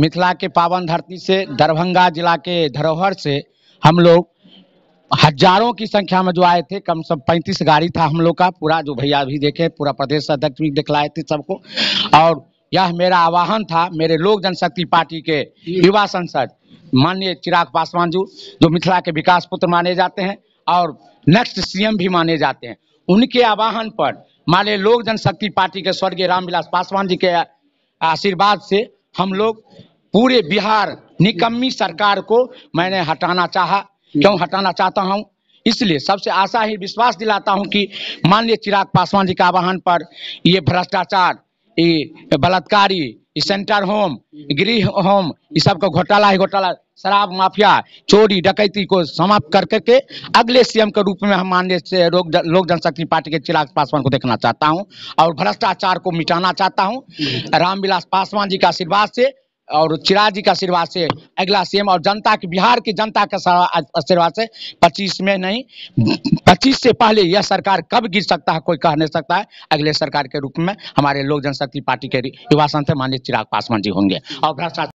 मिथिला के पावन धरती से दरभंगा जिला के धरोहर से हम लोग हजारों की संख्या में जो आए थे कम से कम पैंतीस गाड़ी था हम लोग का पूरा जो भैया भी देखे पूरा प्रदेश अध्यक्ष भी दिखलाए थे सबको और यह मेरा आवाहन था मेरे लोक जनशक्ति पार्टी के युवा सांसद माननीय चिराग पासवान जी जो मिथिला के विकास पुत्र माने जाते हैं और नेक्स्ट सीएम भी माने जाते हैं उनके आवाहन पर माने लोक जनशक्ति पार्टी के स्वर्गीय रामविलास पासवान जी के आशीर्वाद से हम लोग पूरे बिहार निकम्मी सरकार को मैंने हटाना चाहा क्यों हटाना चाहता हूँ इसलिए सबसे आशा ही विश्वास दिलाता हूं कि माननीय चिराग पासवान जी का आह्वान पर ये भ्रष्टाचार ये बलात्कारी ये सेंटर होम गृह होम ये सबका घोटाला ही घोटाला शराब माफिया चोरी डकैती को समाप्त कर करके अगले सीएम के रूप में हम माननीय लोक लोक जनशक्ति पार्टी के चिराग पासवान को देखना चाहता हूं और भ्रष्टाचार को मिटाना चाहता हूं रामविलास पासवान जी का आशीर्वाद से और चिराग जी का आशीर्वाद से अगला सीएम और जनता के बिहार की जनता के आशीर्वाद से 25 में नहीं 25 से पहले यह सरकार कब गिर सकता है कोई कह नहीं सकता है अगले सरकार के रूप में हमारे लोक जनशक्ति पार्टी के युवा संत माननीय चिराग पासवान जी होंगे और भ्रष्टाचार